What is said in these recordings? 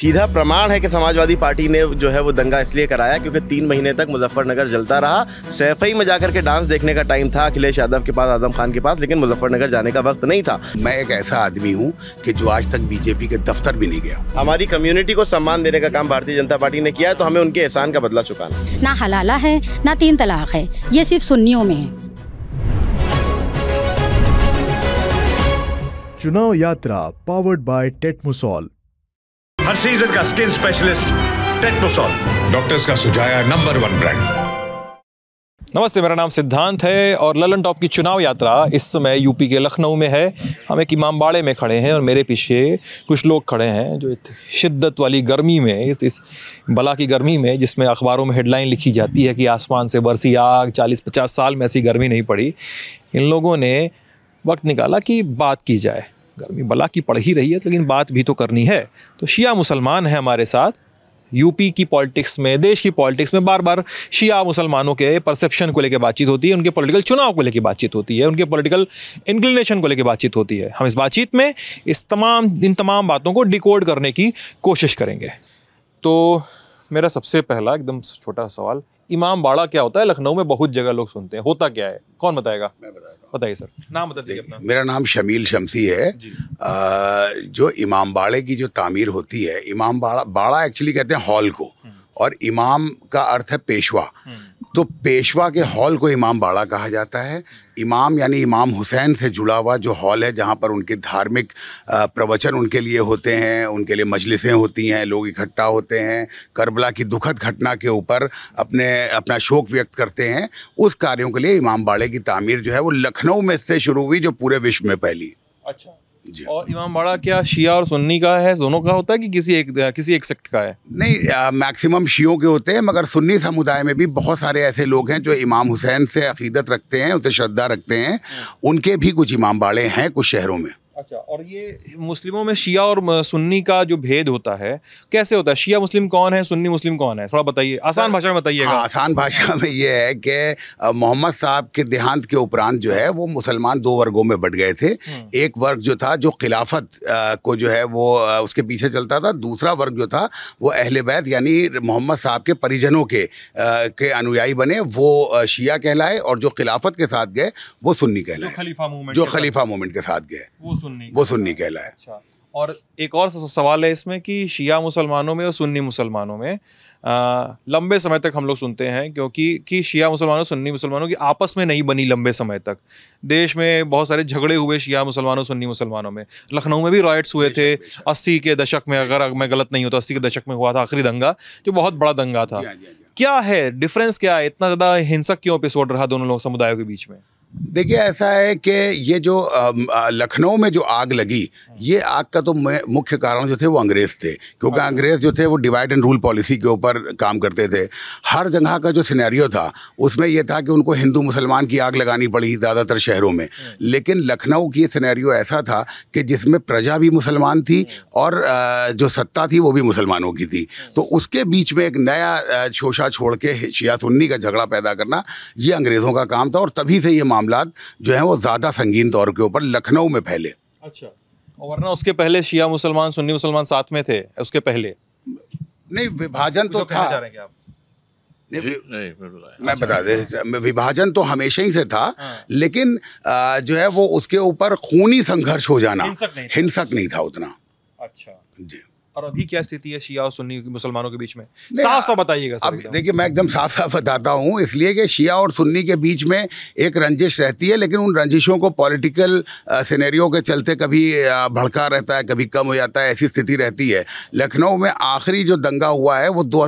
सीधा प्रमाण है कि समाजवादी पार्टी ने जो है वो दंगा इसलिए कराया क्योंकि तीन महीने तक मुजफ्फरनगर जलता रहा सैफई में जाकर के डांस देखने का टाइम था अखिलेश यादव के पास आजम खान के पास लेकिन मुजफ्फरनगर जाने का वक्त नहीं था मैं एक ऐसा आदमी हूँ कि जो आज तक बीजेपी के दफ्तर भी नहीं गया हमारी कम्युनिटी को सम्मान देने का काम भारतीय जनता पार्टी ने किया है तो हमें उनके एहसान का बदला चुकाना ना हलाला है ना तीन तलाक है ये सिर्फ सुन्नियों में है चुनाव यात्रा पावर्ड बाय टेट हर सीजन का स्किन स्पेशलिस्ट टेक्नोसॉल डॉक्टर्स का सुझाया नंबर वन ब्रांड नमस्ते मेरा नाम सिद्धांत है और ललन टॉप की चुनाव यात्रा इस समय यूपी के लखनऊ में है हम एक इमामबाड़े में खड़े हैं और मेरे पीछे कुछ लोग खड़े हैं जो शिद्दत वाली गर्मी में इस, इस बला की गर्मी में जिसमें अखबारों में हेडलाइन लिखी जाती है कि आसमान से बरसी आग 40-50 साल में ऐसी गर्मी नहीं पड़ी इन लोगों ने वक्त निकाला कि बात की जाए गर्मी बला की पड़ ही रही है तो लेकिन बात भी तो करनी है तो शिया मुसलमान हैं हमारे साथ यूपी की पॉलिटिक्स में देश की पॉलिटिक्स में बार बार शिया मुसलमानों के परसेप्शन को लेकर बातचीत होती है उनके पॉलिटिकल चुनाव को लेकर बातचीत होती है उनके पॉलिटिकल इंक्लिनेशन को लेकर बातचीत होती है हम इस बातचीत में इस तमाम इन तमाम बातों को डिकोड करने की कोशिश करेंगे तो मेरा सबसे पहला एकदम छोटा सवाल इमाम बाड़ा क्या होता है लखनऊ में बहुत जगह लोग सुनते हैं होता क्या है कौन बताएगा बताइए सर नाम बता दीजिए मेरा नाम शमील शमसी है आ, जो इमाम बाड़े की जो तामीर होती है इमाम बाड़ा बाड़ा एक्चुअली कहते हैं हॉल को हम्म। और इमाम का अर्थ है पेशवा हम्म। तो पेशवा के हॉल को इमाम बाड़ा कहा जाता है इमाम यानी इमाम हुसैन से जुड़ा हुआ जो हॉल है जहाँ पर उनके धार्मिक प्रवचन उनके लिए होते हैं उनके लिए मजलिसें होती हैं लोग इकट्ठा होते हैं करबला की दुखद घटना के ऊपर अपने अपना शोक व्यक्त करते हैं उस कार्यों के लिए इमाम बाड़े की तामीर जो है वो लखनऊ में से शुरू हुई जो पूरे विश्व में फैली अच्छा और इमाम बाड़ा क्या शिया और सुन्नी का है दोनों का होता है कि किसी एक किसी एक सेक्ट का है नहीं मैक्सिमम शियों के होते हैं मगर सुन्नी समुदाय में भी बहुत सारे ऐसे लोग हैं जो इमाम हुसैन से अकीदत रखते हैं उसे श्रद्धा रखते हैं उनके भी कुछ इमाम बाड़े हैं कुछ शहरों में अच्छा और ये मुस्लिमों में शिया और सुन्नी का जो भेद होता है कैसे होता है शिया मुस्लिम कौन है सुन्नी मुस्लिम कौन है थोड़ा बताइए आसान भाषा में बताइएगा हाँ, आसान भाषा में ये है कि मोहम्मद साहब के देहांत के उपरांत जो है वो मुसलमान दो वर्गों में बट गए थे हम्म। एक वर्ग जो था जो खिलाफत को जो है वो उसके पीछे चलता था दूसरा वर्ग जो था वो अहल बैत यानी मोहम्मद साहब के परिजनों के के अनुयायी बने वो शिया कहलाए और जो खिलाफत के साथ गए वो सुन्नी कहलाए खलीफा मूवमेंट जो खलीफा मूवमेंट के साथ गए वो सुन्नी वो सुन्नी कहला है अच्छा, और एक और सवाल है इसमें कि शिया मुसलमानों में और सुन्नी मुसलमानों में आ, लंबे समय तक हम लोग सुनते हैं क्योंकि कि शिया मुसलमानों सुन्नी मुसलमानों की आपस में नहीं बनी लंबे समय तक देश में बहुत सारे झगड़े हुए शिया मुसलमानों सुन्नी मुसलमानों में लखनऊ में भी रॉयट्स हुए थे अस्सी के दशक में अगर मैं गलत नहीं हूँ तो अस्सी के दशक में हुआ था आखिरी दंगा जो बहुत बड़ा दंगा था हाँ, हाँ, क्या है डिफरेंस क्या है इतना ज़्यादा हिंसक क्यों एपिसोड रहा दोनों लोग समुदायों के बीच में देखिए ऐसा है कि ये जो लखनऊ में जो आग लगी हाँ। ये आग का तो मुख्य कारण जो थे वो अंग्रेज़ थे क्योंकि हाँ। अंग्रेज़ जो थे वो डिवाइड एंड रूल पॉलिसी के ऊपर काम करते थे हर जगह का जो सिनेरियो था उसमें यह था कि उनको हिंदू मुसलमान की आग लगानी पड़ी ज़्यादातर शहरों में हाँ। लेकिन लखनऊ की सिनेरियो ऐसा था कि जिसमें प्रजा भी मुसलमान थी और जो सत्ता थी वो भी मुसलमानों की थी तो उसके बीच में एक नया शोशा छोड़ के शिया सुन्नी का झगड़ा पैदा करना ये अंग्रेज़ों का काम था और तभी से ये मामला जो हैं वो ज़्यादा संगीन दौर के ऊपर लखनऊ में फैले अच्छा वरना उसके पहले शिया मुसलमान सुन्नी मुसलमान साथ में थे उसके पहले नहीं विभाजन तो था नहीं, नहीं, नहीं, नहीं, मैं अच्छा। बता दे विभाजन तो हमेशा ही से था हाँ। लेकिन आ, जो है वो उसके ऊपर खूनी संघर्ष हो जाना हिंसक नहीं हिंसक नहीं था उतना अच्छा जी और अभी क्या स्थिति है शिया और सुन्नी मुसलमानों के बीच में साफ साफ बताइएगा अब देखिए मैं एकदम साफ साफ बताता हूँ इसलिए कि शिया और सुन्नी के बीच में एक रंजिश रहती है लेकिन उन रंजिशों को पॉलिटिकल सिनेरियो के चलते कभी भड़का रहता है कभी कम हो जाता है ऐसी स्थिति रहती है लखनऊ में आखिरी जो दंगा हुआ है वो दो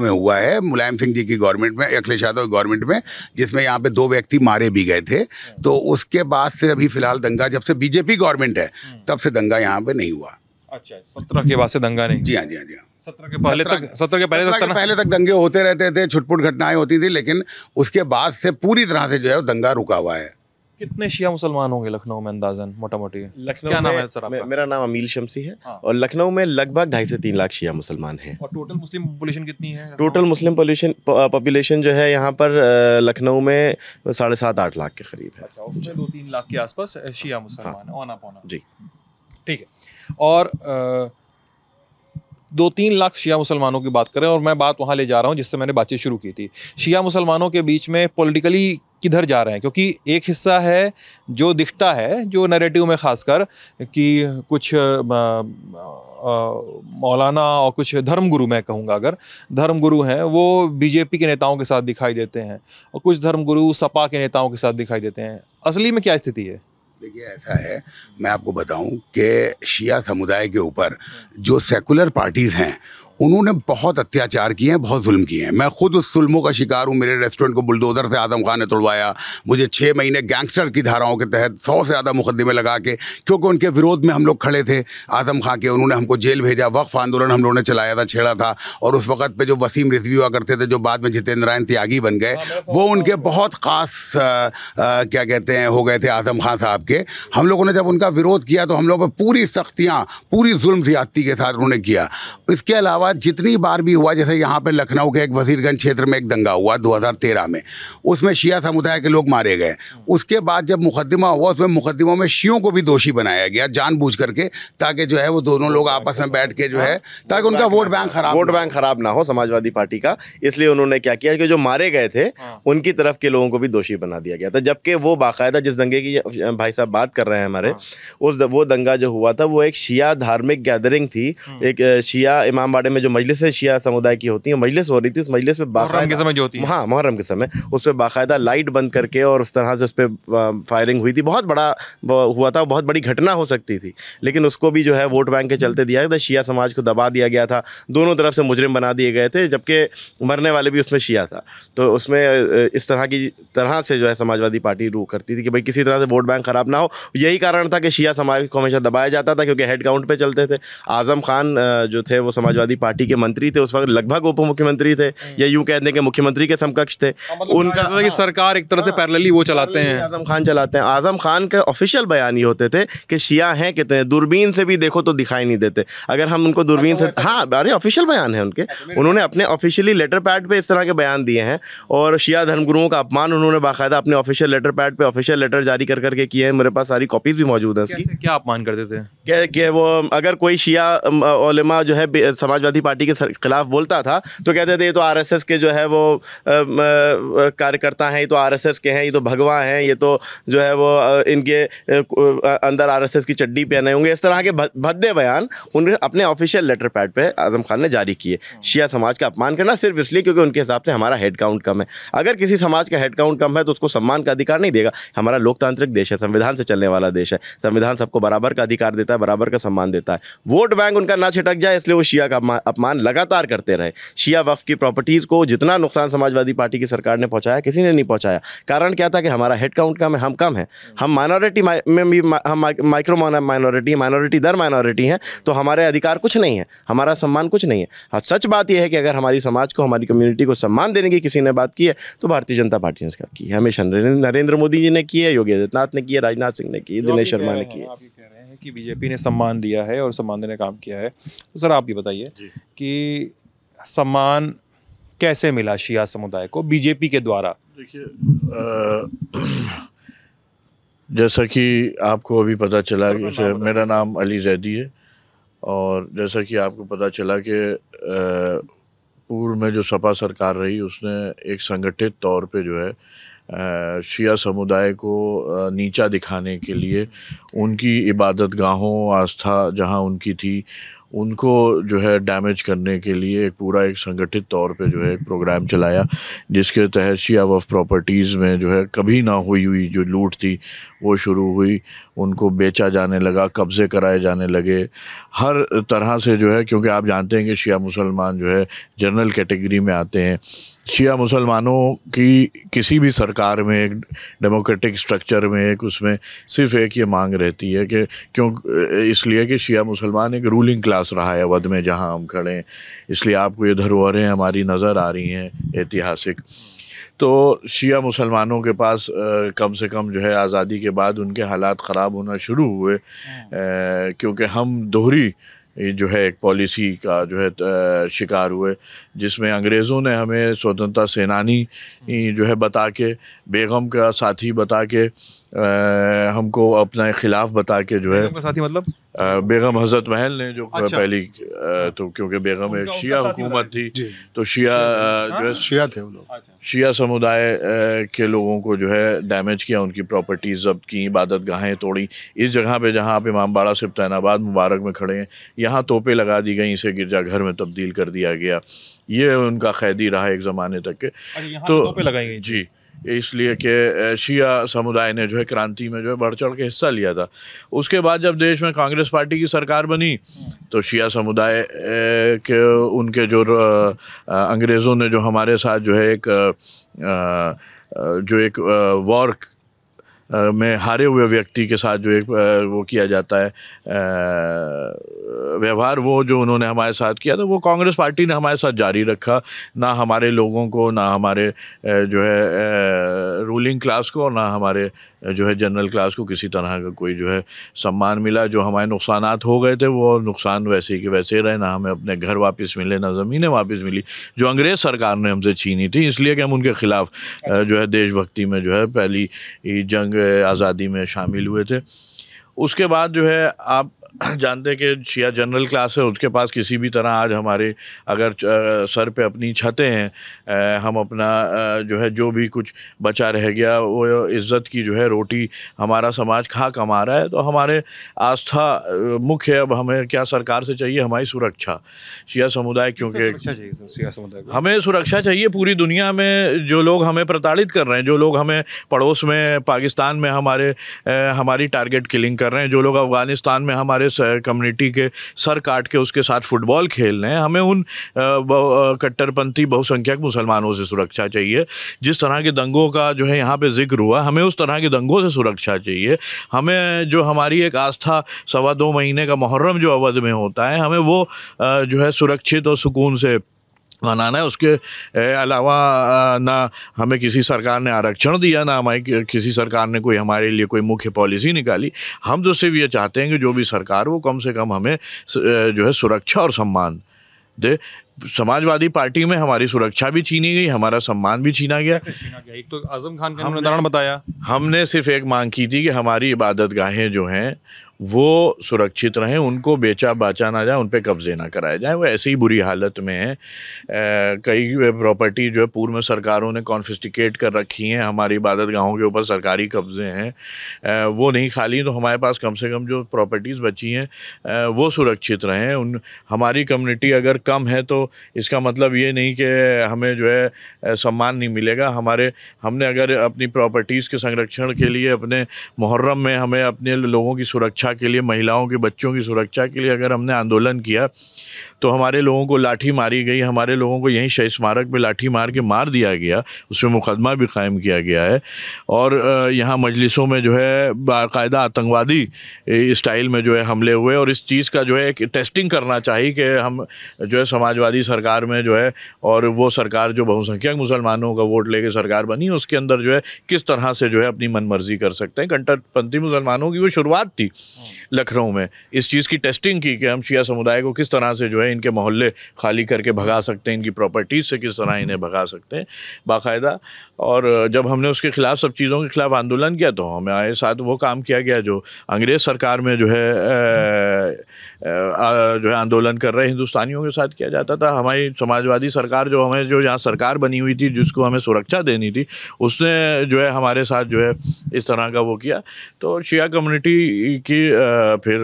में हुआ है मुलायम सिंह जी की गवर्नमेंट में अखिलेश यादव की गवर्नमेंट में जिसमें यहाँ पे दो व्यक्ति मारे भी गए थे तो उसके बाद से अभी फिलहाल दंगा जब से बीजेपी गवर्नमेंट है हम्म। तब से दंगा यहाँ पर नहीं हुआ अच्छा सत्रह के बाद से दंगा नहीं जी हाँ जी हाँ जी हाँ सत्रह के पहले तक सत्रह के पहले तक पहले तक दंगे होते रहते थे छुटपुट घटनाएं होती थी लेकिन उसके बाद से पूरी तरह से जो है दंगा रुका हुआ है कितने शिया मुसलमान होंगे लखनऊ में अंदाजन मोटा मोटी लखनऊ क्या नाम है सर आपका? मेरा नाम अमील शमसी है हाँ। और लखनऊ में लगभग ढाई से तीन लाख शिया मुसलमान हैं और टोटल मुस्लिम पॉपुलेशन कितनी है टोटल मुस्लिम पॉपुलेशन पॉपुलेशन जो है यहाँ पर लखनऊ में साढ़े सात आठ लाख के करीब है अच्छा, दो तीन लाख के आसपास शिया मुसलमान हाँ। जी ठीक है और दो तीन लाख शिया मुसलमानों की बात करें और मैं बात वहाँ ले जा रहा हूँ जिससे मैंने बातचीत शुरू की थी शिया मुसलमानों के बीच में पॉलिटिकली किधर जा रहे हैं क्योंकि एक हिस्सा है जो दिखता है जो नैरेटिव में ख़ासकर कि कुछ मौलाना और कुछ धर्मगुरु मैं कहूँगा अगर धर्मगुरु हैं वो बीजेपी के नेताओं के साथ दिखाई देते हैं और कुछ धर्मगुरु सपा के नेताओं के साथ दिखाई देते हैं असली में क्या स्थिति है देखिए ऐसा है मैं आपको बताऊं कि शिया समुदाय के ऊपर जो सेकुलर पार्टीज़ हैं उन्होंने बहुत अत्याचार किए हैं बहुत जुल्म किए हैं मैं खुद उस जुल्मों का शिकार हूँ मेरे रेस्टोरेंट को बुलडोज़र से आदम खान ने तोड़वाया मुझे छः महीने गैंगस्टर की धाराओं के तहत सौ से ज़्यादा मुकदमे लगा के क्योंकि उनके विरोध में हम लोग खड़े थे आदम खां के उन्होंने हमको जेल भेजा वक्फ आंदोलन हम लोगों ने चलाया था छेड़ा था और उस वक्त पर जो वसीम रिजवी हुआ करते थे जो बाद में जितेंद्र नारायण त्यागी बन गए हाँ, वो उनके बहुत ख़ास क्या कहते हैं हो गए थे आजम खां साहब के हम लोगों ने जब उनका विरोध किया तो हम लोगों पर पूरी सख्तियाँ पूरी जुल्म ज्यादती के साथ उन्होंने किया इसके अलावा हुआ जितनी बार भी हुआ जैसे यहाँ पर लखनऊ के एक वजीरगंज क्षेत्र में एक दंगा हुआ 2013 में उसमें शिया समुदाय के लोग मारे गए उसके बाद जब मुकदमा हुआ उसमें मुकदमों में शियों को भी दोषी बनाया गया जानबूझ करके ताकि जो है वो दोनों लोग आपस में बैठ के जो है ताकि उनका वोट बैंक खराब वोट बैंक खराब ना हो समाजवादी पार्टी का इसलिए उन्होंने क्या किया कि जो मारे गए थे हाँ। उनकी तरफ के लोगों को भी दोषी बना दिया गया था जबकि वो बाकायदा जिस दंगे की भाई साहब बात कर रहे हैं हमारे हाँ। उस वो दंगा जो हुआ था वो एक शिया धार्मिक गैदरिंग थी हाँ। एक शिया इमाम में में जो मजलिस शिया समुदाय की होती है मजलिस हो रही थी उस मजलिस में मुहर्रम के समय जो होती है हाँ मुहर्रम के समय उस पर बाकायदा लाइट बंद करके और उस तरह से उस पर फायरिंग हुई थी बहुत बड़ा हुआ था बहुत बड़ी घटना हो सकती थी लेकिन उसको भी जो है वोट बैंक के चलते दिया गया था शिया समाज को दबा दिया गया था दोनों तरफ से मुजरिम बना दिए गए थे जबकि मरने वाले भी उसमें शिया था तो उसमें इस तरह की तरह से जो है समाजवादी पार्टी रू करती थी कि भाई किसी तरह से वोट बैंक ख़राब ना हो यही कारण था कि शिया समाज को हमेशा दबाया जाता था क्योंकि हेड काउंट पर चलते थे आज़म खान जो थे वो समाजवादी पार्टी के मंत्री थे उस वक्त लगभग उप मुख्यमंत्री थे हम्म। या यूं कह दें कि मुख्यमंत्री के समकक्ष थे हाँ, मतलब उनका हाँ। सरकार एक तरह से हाँ, पैरलली वो चलाते हैं आजम खान चलाते हैं आजम खान के ऑफिशियल बयान ये होते थे कि शिया हैं कितने दूरबीन से भी देखो तो दिखाई नहीं देते अगर हम उनको दूरबीन से अच्छा, हाँ अरे ऑफिशियल बयान है उनके अच्छा, उन्होंने अपने ऑफिशियली लेटर पैड पर इस तरह के बयान दिए हैं और शिया धर्मगुरुओं का अपमान उन्होंने बाकायदा अपने ऑफिशियल लेटर पैड पर ऑफिशियल लेटर जारी कर करके किए हैं मेरे पास सारी कॉपीज भी मौजूद हैं उसकी क्या अपमान करते थे कि वो अगर कोई शिया जो है समाजवादी समाजवादी पार्टी के खिलाफ बोलता था तो कहते थे ये तो आरएसएस के जो है वो कार्यकर्ता हैं ये तो आरएसएस के हैं ये तो भगवा हैं ये तो जो है वो इनके अंदर आरएसएस की चड्डी पहने होंगे इस तरह के भद्दे बयान उन्होंने अपने ऑफिशियल लेटर पैड पर आजम खान ने जारी किए हाँ। शिया समाज का अपमान करना सिर्फ इसलिए क्योंकि उनके हिसाब से हमारा हेड काउंट कम है अगर किसी समाज का हेड काउंट कम है तो उसको सम्मान का अधिकार नहीं देगा हमारा लोकतांत्रिक देश है संविधान से चलने वाला देश है संविधान सबको बराबर का अधिकार देता है बराबर का सम्मान देता है वोट बैंक उनका ना छिटक जाए इसलिए वो शिया का अपमान लगातार करते रहे शिया वक्फ की प्रॉपर्टीज़ को जितना नुकसान समाजवादी पार्टी की सरकार ने पहुँचाया किसी ने नहीं पहुँचाया कारण क्या था कि हमारा हेड काउंट कम है हम कम है हम माइनॉरिटी में भी हम माइक्रो माइनॉरिटी माइनॉरिटी दर माइनॉरिटी हैं तो हमारे अधिकार कुछ नहीं है हमारा सम्मान कुछ नहीं है हाँ सच बात यह है कि अगर हमारी समाज को हमारी कम्युनिटी को सम्मान देने की किसी ने बात की है तो भारतीय जनता पार्टी ने इसका की है हमेशा नरेंद्र मोदी जी ने की है योगी आदित्यनाथ ने की है राजनाथ सिंह ने की दिनेश शर्मा ने की है कि बीजेपी ने सम्मान दिया है और सम्मान देने काम किया है तो सर आप ये बताइए कि सम्मान कैसे मिला शिया समुदाय को बीजेपी के द्वारा देखिए जैसा कि आपको अभी पता चला कि नाम मेरा नाम अली जैदी है और जैसा कि आपको पता चला कि पूर्व में जो सपा सरकार रही उसने एक संगठित तौर पे जो है शिया समुदाय को नीचा दिखाने के लिए उनकी इबादत गाहों आस्था जहां उनकी थी उनको जो है डैमेज करने के लिए एक पूरा एक संगठित तौर पे जो है एक प्रोग्राम चलाया जिसके तहत शिया वफ प्रॉपर्टीज़ में जो है कभी ना हुई हुई जो लूट थी वो शुरू हुई उनको बेचा जाने लगा कब्ज़े कराए जाने लगे हर तरह से जो है क्योंकि आप जानते हैं कि शिया मुसलमान जो है जनरल कैटेगरी में आते हैं शिया मुसलमानों की किसी भी सरकार में एक डेमोक्रेटिक स्ट्रक्चर में एक उसमें सिर्फ एक ये मांग रहती है कि क्यों इसलिए कि शिया मुसलमान एक रूलिंग क्लास इतिहास रहा है अवध में जहाँ हम खड़े हैं इसलिए आपको ये धरोहरें हमारी नज़र आ रही हैं ऐतिहासिक तो शिया मुसलमानों के पास आ, कम से कम जो है आज़ादी के बाद उनके हालात ख़राब होना शुरू हुए हाँ। क्योंकि हम दोहरी जो है एक पॉलिसी का जो है शिकार हुए जिसमें अंग्रेज़ों ने हमें स्वतंत्रता सेनानी हाँ। जो है बता के बेगम का साथी बता के हमको अपना ख़िलाफ़ बता के जो है साथी मतलब बेगम हजरत महल ने जो अच्छा। पहली तो क्योंकि बेगम एक शिया हुकूमत थी तो शिया जो है हाँ। शिया थे वो लोग अच्छा। शिया समुदाय के लोगों को जो है डैमेज किया उनकी प्रॉपर्टीज जब्त की इबादत गाहें तोड़ी इस जगह पे जहां आप इमाम बाड़ा तैनाबाद मुबारक में खड़े हैं यहाँ तोपे लगा दी गई इसे गिरजाघर में तब्दील कर दिया गया ये उनका कैदी रहा एक ज़माने तक के अच्छा, तो लगाई गई जी इसलिए कि शिया समुदाय ने जो है क्रांति में जो है बढ़ चढ़ के हिस्सा लिया था उसके बाद जब देश में कांग्रेस पार्टी की सरकार बनी तो शिया समुदाय के उनके जो अंग्रेज़ों ने जो हमारे साथ जो है एक जो एक वॉर में हारे हुए व्यक्ति के साथ जो एक वो किया जाता है व्यवहार वो जो उन्होंने हमारे साथ किया था तो वो कांग्रेस पार्टी ने हमारे साथ जारी रखा ना हमारे लोगों को ना हमारे जो है रूलिंग क्लास को ना हमारे जो है जनरल क्लास को किसी तरह का कोई जो है सम्मान मिला जो हमारे नुकसान हो गए थे वो नुकसान वैसे ही के वैसे रहे ना हमें अपने घर वापस मिले ना ज़मीनें वापस मिली जो अंग्रेज़ सरकार ने हमसे छीनी थी इसलिए कि हम उनके ख़िलाफ़ अच्छा। जो है देशभक्ति में जो है पहली जंग आज़ादी में शामिल हुए थे उसके बाद जो है आप जानते हैं कि शिया जनरल क्लास है उसके पास किसी भी तरह आज हमारे अगर सर पे अपनी छतें हैं हम अपना जो है जो भी कुछ बचा रह गया वो इज़्ज़त की जो है रोटी हमारा समाज खा कमा रहा है तो हमारे आस्था मुख्य है अब हमें क्या सरकार से चाहिए हमारी सुरक्षा शिया समुदाय क्योंकि हमें सुरक्षा चाहिए पूरी दुनिया में जो लोग हमें प्रताड़ित कर रहे हैं जो लोग हमें पड़ोस में पाकिस्तान में हमारे हमारी टारगेट किलिंग कर रहे हैं जो लोग अफ़गानिस्तान में हमारे हमारे कम्युनिटी के सर काट के उसके साथ फुटबॉल खेल रहे हैं हमें उन कट्टरपंथी बहुसंख्यक मुसलमानों से सुरक्षा चाहिए जिस तरह के दंगों का जो है यहाँ पे जिक्र हुआ हमें उस तरह के दंगों से सुरक्षा चाहिए हमें जो हमारी एक आस्था सवा दो महीने का मुहर्रम जो अवध में होता है हमें वो जो है सुरक्षित और सुकून से बनाना है उसके अलावा ना हमें किसी सरकार ने आरक्षण दिया ना हमारी किसी सरकार ने कोई हमारे लिए कोई मुख्य पॉलिसी निकाली हम तो सिर्फ ये चाहते हैं कि जो भी सरकार वो कम से कम हमें जो है सुरक्षा और सम्मान दे समाजवादी पार्टी में हमारी सुरक्षा भी छीनी गई हमारा सम्मान भी छीना गया एक तो आजम खान का हमने बताया हमने सिर्फ एक मांग की थी कि हमारी इबादत गाहें जो हैं वो सुरक्षित रहें उनको बेचा बाचा ना जाए उन पर कब्ज़े ना कराए जाए वो ऐसे ही बुरी हालत में है कई प्रॉपर्टी जो है पूर्व में सरकारों ने कॉन्फिस्टिकेट कर रखी हैं हमारी इबादत गाहों के ऊपर सरकारी कब्ज़े हैं वो नहीं खाली तो हमारे पास कम से कम जो प्रॉपर्टीज़ बची हैं वो सुरक्षित रहें उन हमारी कम्युनिटी अगर कम है तो इसका मतलब ये नहीं कि हमें जो है सम्मान नहीं मिलेगा हमारे हमने अगर अपनी प्रॉपर्टीज़ के संरक्षण के लिए अपने मुहर्रम में हमें अपने लोगों की सुरक्षा सुरक्षा के लिए महिलाओं के बच्चों की सुरक्षा के लिए अगर हमने आंदोलन किया तो हमारे लोगों को लाठी मारी गई हमारे लोगों को यहीं शहीद स्मारक पर लाठी मार के मार दिया गया उसमें मुकदमा भी कायम किया गया है और यहाँ मजलिसों में जो है बाकायदा आतंकवादी स्टाइल में जो है हमले हुए और इस चीज़ का जो है एक टेस्टिंग करना चाहिए कि हम जो है समाजवादी सरकार में जो है और वो सरकार जो बहुसंख्यक मुसलमानों का वोट लेके सरकार बनी उसके अंदर जो है किस तरह से जो है अपनी मनमर्जी कर सकते हैं कंटरपंथी मुसलमानों की वो शुरुआत थी लखनऊ में इस चीज़ की टेस्टिंग की कि हम शिया समुदाय को किस तरह से जो है इनके मोहल्ले खाली करके भगा सकते हैं इनकी प्रॉपर्टीज़ से किस तरह इन्हें भगा सकते हैं बाकायदा और जब हमने उसके खिलाफ सब चीज़ों के खिलाफ आंदोलन किया तो हमें आए साथ वो काम किया गया जो अंग्रेज़ सरकार में जो है जो है आंदोलन कर रहे हिंदुस्तानियों के साथ किया जाता था हमारी समाजवादी सरकार जो हमें जो यहाँ सरकार बनी हुई थी जिसको हमें सुरक्षा देनी थी उसने जो है हमारे साथ जो है इस तरह का वो किया तो शिया कम्युनिटी की फिर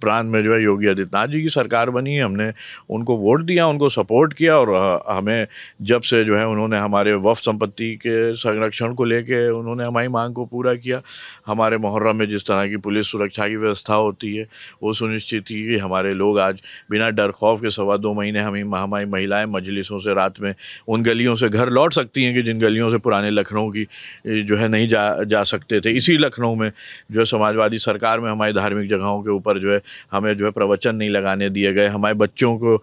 प्रांत में जो है योगी आदित्यनाथ जी की सरकार बनी हमने उनको वोट दिया उनको सपोर्ट किया और हमें जब से जो है उन्होंने हमारे वफ संपत्ति के संरक्षण को लेके उन्होंने हमारी मांग को पूरा किया हमारे मुहर्रम में जिस तरह की पुलिस सुरक्षा की व्यवस्था होती है वो सुनिश्चित की हमारे लोग आज बिना डर खौफ के सवा दो महीने हमें हमारी महिलाएं मजलिसों से रात में उन गलियों से घर लौट सकती हैं कि जिन गलियों से पुराने लखनऊ की जो है नहीं जा जा सकते थे इसी लखनऊ में जो है समाजवादी सरकार में हमारी धार्मिक जगहों के ऊपर जो है हमें जो है प्रवचन नहीं लगाने दिए गए हमारे बच्चों को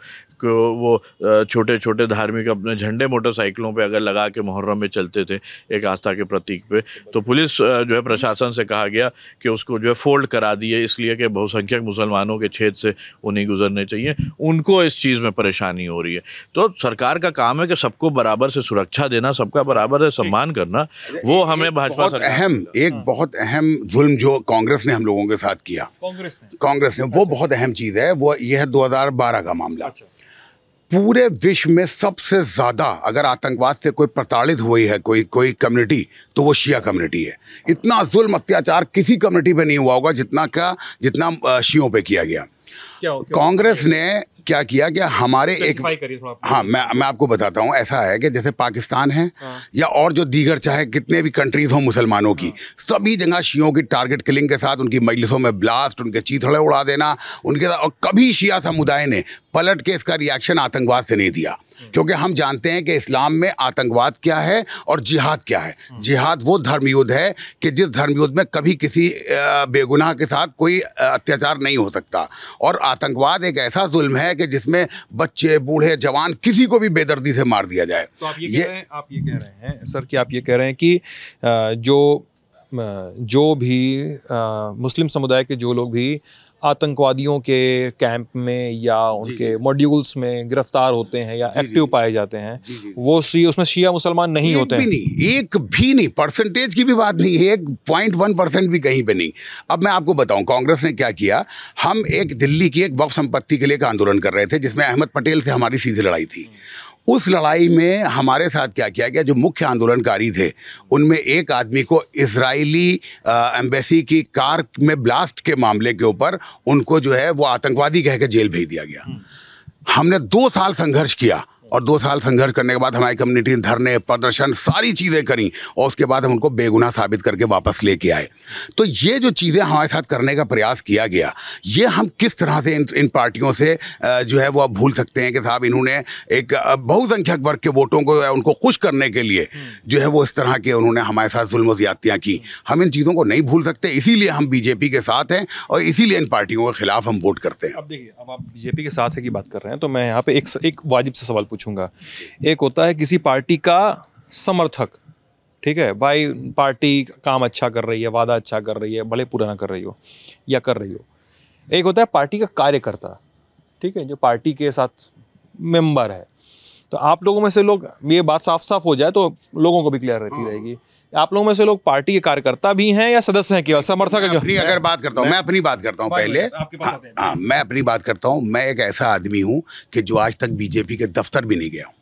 वो छोटे छोटे धार्मिक अपने झंडे मोटरसाइकिलों पे अगर लगा के मुहर्रम में चलते थे एक आस्था के प्रतीक पे तो पुलिस जो है प्रशासन से कहा गया कि उसको जो है फोल्ड करा दिए इसलिए कि बहुसंख्यक मुसलमानों के छेद से उन्हें गुजरने चाहिए उनको इस चीज़ में परेशानी हो रही है तो सरकार का काम है कि सबको बराबर से सुरक्षा देना सबका बराबर है सम्मान करना वो हमें भाजपा अहम एक हाँ। बहुत अहम जुल्म जो कांग्रेस ने हम लोगों के साथ किया कांग्रेस ने कांग्रेस ने वो अच्छा। बहुत अहम चीज़ है वो यह है बारह का मामला अच्छा। पूरे विश्व में सबसे ज़्यादा अगर आतंकवाद से कोई प्रताड़ित हुई है कोई कोई कम्युनिटी तो वो शिया कम्युनिटी है इतना जुल्म अत्याचार किसी कम्युनिटी पे नहीं हुआ होगा जितना का जितना शियों पे किया गया कांग्रेस ने क्या किया कि हमारे एक हाँ मैं मैं आपको बताता हूँ ऐसा है कि जैसे पाकिस्तान है हाँ। या और जो दीगर चाहे कितने भी कंट्रीज हों मुसलमानों की हाँ। सभी जगह शियों की टारगेट किलिंग के साथ उनकी मजलिसों में ब्लास्ट उनके चीथड़े उड़ा देना उनके साथ और कभी शिया समुदाय ने पलट के इसका रिएक्शन आतंकवाद से नहीं दिया क्योंकि हम जानते हैं कि इस्लाम में आतंकवाद क्या है और जिहाद क्या है जिहाद वो धर्मयुद्ध है कि जिस धर्मयुद्ध में कभी किसी बेगुनाह के साथ कोई अत्याचार नहीं हो सकता और आतंकवाद एक ऐसा जुल्म है कि जिसमें बच्चे बूढ़े जवान किसी को भी बेदर्दी से मार दिया जाए तो आप ये, ये कह रहे हैं आप ये कह रहे हैं सर कि आप ये कह रहे हैं कि जो जो भी मुस्लिम समुदाय के जो लोग भी आतंकवादियों के कैंप में या उनके मॉड्यूल्स में गिरफ्तार होते हैं या एक्टिव पाए जाते हैं वो सी उसमें शिया मुसलमान नहीं होते हैं नहीं एक भी नहीं परसेंटेज की भी बात नहीं है एक पॉइंट वन परसेंट भी कहीं पे नहीं अब मैं आपको बताऊं कांग्रेस ने क्या किया हम एक दिल्ली की एक वक्फ संपत्ति के लिए एक आंदोलन कर रहे थे जिसमें अहमद पटेल से हमारी सीधी लड़ाई थी उस लड़ाई में हमारे साथ क्या किया गया जो मुख्य आंदोलनकारी थे उनमें एक आदमी को इसराइली एम्बेसी की कार में ब्लास्ट के मामले के ऊपर उनको जो है वो आतंकवादी कहकर जेल भेज दिया गया हम्म। हमने दो साल संघर्ष किया और दो साल संघर्ष करने के बाद हमारी कम्युनिटी ने धरने प्रदर्शन सारी चीज़ें करी और उसके बाद हम उनको बेगुनाह साबित करके वापस लेके आए तो ये जो चीज़ें हमारे साथ करने का प्रयास किया गया ये हम किस तरह से इन, इन पार्टियों से जो है वो आप भूल सकते हैं कि साहब इन्होंने एक बहुसंख्यक वर्ग के वोटों को उनको खुश करने के लिए जो है वो इस तरह के उन्होंने हमारे साथ जुल्म ज़्यादतियाँ की हम इन चीज़ों को नहीं भूल सकते इसीलिए हम बीजेपी के साथ हैं और इसीलिए इन पार्टियों के खिलाफ हम वोट करते हैं अब देखिए अब आप बीजेपी के साथ की बात कर रहे हैं तो मैं यहाँ पर एक एक वाजिब से सवाल पूछ पूछूंगा एक होता है किसी पार्टी का समर्थक ठीक है भाई पार्टी काम अच्छा कर रही है वादा अच्छा कर रही है भले पूरा ना कर रही हो या कर रही हो एक होता है पार्टी का कार्यकर्ता ठीक है जो पार्टी के साथ मेंबर है तो आप लोगों में से लोग ये बात साफ साफ हो जाए तो लोगों को भी क्लियर रहती हाँ। रहेगी आप लोगों में से लोग पार्टी के कार्यकर्ता भी हैं या सदस्य हैं केवल समर्थक अपनी अगर बात करता हूँ मैं अपनी बात करता हूँ पहले हाँ, हाँ मैं अपनी बात करता हूँ मैं एक ऐसा आदमी हूँ कि जो आज तक बीजेपी के दफ्तर भी नहीं गया हूँ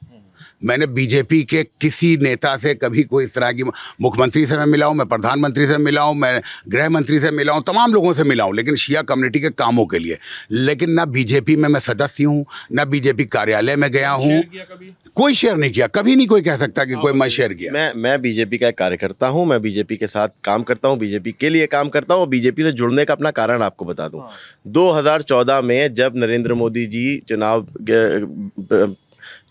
मैंने बीजेपी के किसी नेता से कभी कोई इस तरह की मुख्यमंत्री से मैं मिला हूँ मैं प्रधानमंत्री से मिला हूँ मैं गृह मंत्री से मिला हूँ तमाम लोगों से मिला हूँ लेकिन शिया कम्युनिटी के कामों के लिए लेकिन ना बीजेपी में मैं सदस्य हूँ ना बीजेपी कार्यालय में गया हूँ कोई शेयर नहीं किया कभी नहीं कोई कह सकता कि हाँ, कोई मैं शेयर किया मैं मैं बीजेपी का कार्यकर्ता हूँ मैं बीजेपी के साथ काम करता हूँ बीजेपी के लिए काम करता हूँ और बीजेपी से जुड़ने का अपना कारण आपको बता दूँ हाँ। दो में जब नरेंद्र मोदी जी चुनाव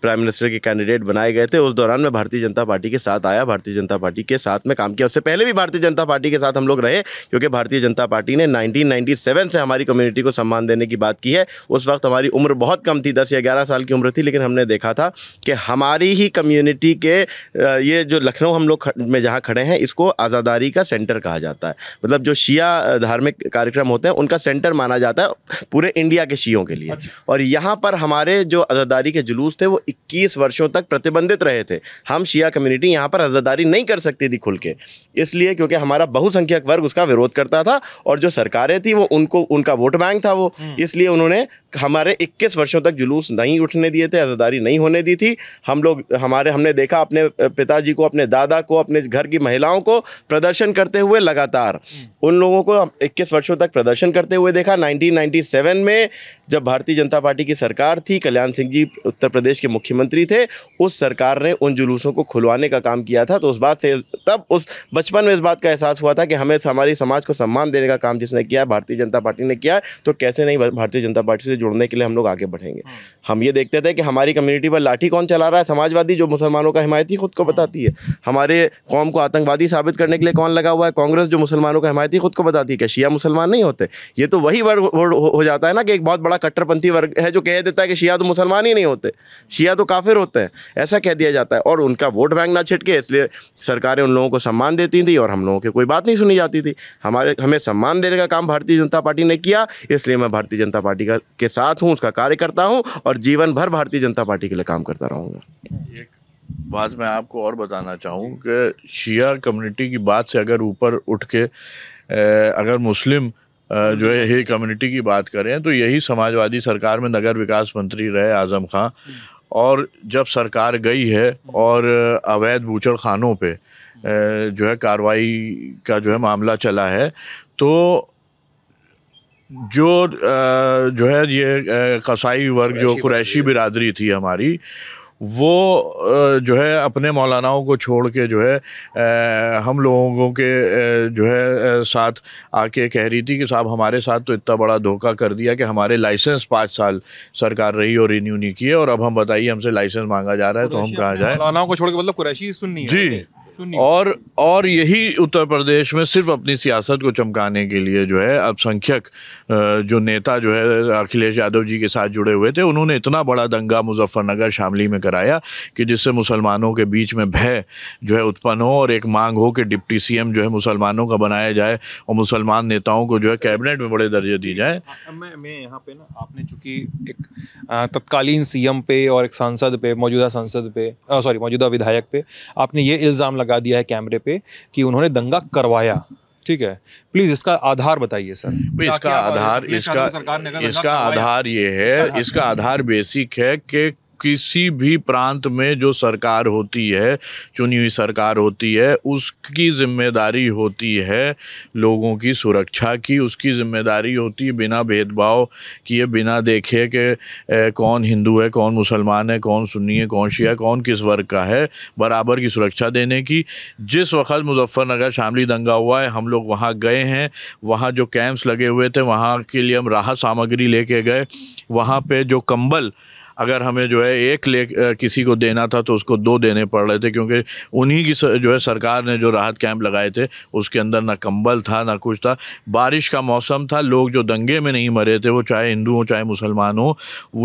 प्राइम मिनिस्टर के कैंडिडेट बनाए गए थे उस दौरान मैं भारतीय जनता पार्टी के साथ आया भारतीय जनता पार्टी के साथ में काम किया उससे पहले भी भारतीय जनता पार्टी के साथ हम लोग रहे क्योंकि भारतीय जनता पार्टी ने 1997 से हमारी कम्युनिटी को सम्मान देने की बात की है उस वक्त हमारी उम्र बहुत कम थी दस या ग्यारह साल की उम्र थी लेकिन हमने देखा था कि हमारी ही कम्युनिटी के ये जो लखनऊ हम लोग में जहाँ खड़े हैं इसको आज़ादारी का सेंटर कहा जाता है मतलब जो शिया धार्मिक कार्यक्रम होते हैं उनका सेंटर माना जाता है पूरे इंडिया के शियों के लिए अच्छा। और यहाँ पर हमारे जो आज़ादारी के जुलूस थे वो 21 वर्षों तक प्रतिबंधित रहे थे हम शिया कम्युनिटी यहाँ पर हजरदारी नहीं कर सकती थी खुल के इसलिए क्योंकि हमारा बहुसंख्यक वर्ग उसका विरोध करता था और जो सरकारें थी वो उनको उनका वोट बैंक था वो हम्म। इसलिए उन्होंने हमारे 21 वर्षों तक जुलूस नहीं उठने दिए थे आज़ादारी नहीं होने दी थी हम लोग हमारे हमने देखा अपने पिताजी को अपने दादा को अपने घर की महिलाओं को प्रदर्शन करते हुए लगातार हम्म। उन लोगों को 21 वर्षों तक प्रदर्शन करते हुए देखा 1997 में जब भारतीय जनता पार्टी की सरकार थी कल्याण सिंह जी उत्तर प्रदेश के मुख्यमंत्री थे उस सरकार ने उन जुलूसों को खुलवाने का काम किया था तो उस बात से तब उस बचपन में इस बात का एहसास हुआ था कि हमें हमारी समाज को सम्मान देने का काम जिसने किया भारतीय जनता पार्टी ने किया तो कैसे नहीं भारतीय जनता पार्टी से जुड़ने के लिए हम लोग आगे बढ़ेंगे हाँ। हम ये देखते थे कि हमारी कम्युनिटी पर लाठी कौन चला रहा है समाजवादी जो मुसलमानों का हिमायती खुद को हाँ। बताती है हमारे कौम को आतंकवादी साबित करने के लिए कौन लगा हुआ है कांग्रेस जो मुसलमानों का हिमायती खुद को बताती है क्या शिया मुसलमान नहीं होते ये तो वही वर्ग हो जाता है ना कि एक बहुत बड़ा कट्टरपंथी वर्ग है जो कह देता है कि शिया तो मुसलमान ही नहीं होते शिया तो काफिर होते हैं ऐसा कह दिया जाता है और उनका वोट बैंक ना छिटके इसलिए सरकारें उन लोगों को सम्मान देती थी और हम लोगों की कोई बात नहीं सुनी जाती थी हमारे हमें सम्मान देने का काम भारतीय जनता पार्टी ने किया इसलिए मैं भारतीय जनता पार्टी का के साथ हूँ उसका कार्यकर्ता हूँ और जीवन भर भारतीय जनता पार्टी के लिए काम करता रहूँगा बात मैं आपको और बताना चाहूँ कि शिया कम्युनिटी की बात से अगर ऊपर उठ के अगर मुस्लिम जो है यही कम्युनिटी की बात करें तो यही समाजवादी सरकार में नगर विकास मंत्री रहे आज़म खां और जब सरकार गई है और अवैध बूचड़ खानों पे जो है कार्रवाई का जो है मामला चला है तो जो जो है ये कसाई वर्ग जो कुरैशी बिरादरी थी हमारी वो जो है अपने मौलानाओं को छोड़ के जो है हम लोगों के जो है साथ आके कह रही थी कि साहब हमारे साथ तो इतना बड़ा धोखा कर दिया कि हमारे लाइसेंस पाँच साल सरकार रही और रिन्यू नहीं किए और अब हम बताइए हमसे लाइसेंस मांगा जा रहा है तो हम कहाँ जाए मौलानाओं को छोड़ के मतलब कुरैशी सुननी जी और और यही उत्तर प्रदेश में सिर्फ अपनी सियासत को चमकाने के लिए जो है अल्पसंख्यक जो नेता जो है अखिलेश यादव जी के साथ जुड़े हुए थे उन्होंने इतना बड़ा दंगा मुजफ्फरनगर शामली में कराया कि जिससे मुसलमानों के बीच में भय जो है उत्पन्न हो और एक मांग हो कि डिप्टी सी जो है मुसलमानों का बनाया जाए और मुसलमान नेताओं को जो है कैबिनेट में बड़े दर्जे दिए जाए मैं यहाँ पे ना आपने चूंकि एक तत्कालीन सी पे और एक सांसद पे मौजूदा सांसद पे सॉरी मौजूदा विधायक पे आपने ये इल्ज़ाम लगा लगा दिया है कैमरे पे कि उन्होंने दंगा करवाया ठीक है प्लीज इसका आधार बताइए सर इसका आधार इसका इसका तो आधार ये है इसका आधार बेसिक है कि किसी भी प्रांत में जो सरकार होती है चुनी हुई सरकार होती है उसकी जिम्मेदारी होती है लोगों की सुरक्षा की उसकी जिम्मेदारी होती है बिना भेदभाव किए बिना देखे कि कौन हिंदू है कौन मुसलमान है कौन सुन्नी है कौन शिया कौन किस वर्ग का है बराबर की सुरक्षा देने की जिस वक्त मुजफ्फरनगर शामली दंगा हुआ है हम लोग वहाँ गए हैं वहाँ जो कैंप्स लगे हुए थे वहाँ के लिए हम राहत सामग्री लेके गए वहाँ पे जो कंबल अगर हमें जो है एक ले किसी को देना था तो उसको दो देने पड़ रहे थे क्योंकि उन्हीं की जो है सरकार ने जो राहत कैंप लगाए थे उसके अंदर ना कंबल था ना कुछ था बारिश का मौसम था लोग जो दंगे में नहीं मरे थे वो चाहे हिंदू हों चाहे मुसलमान हों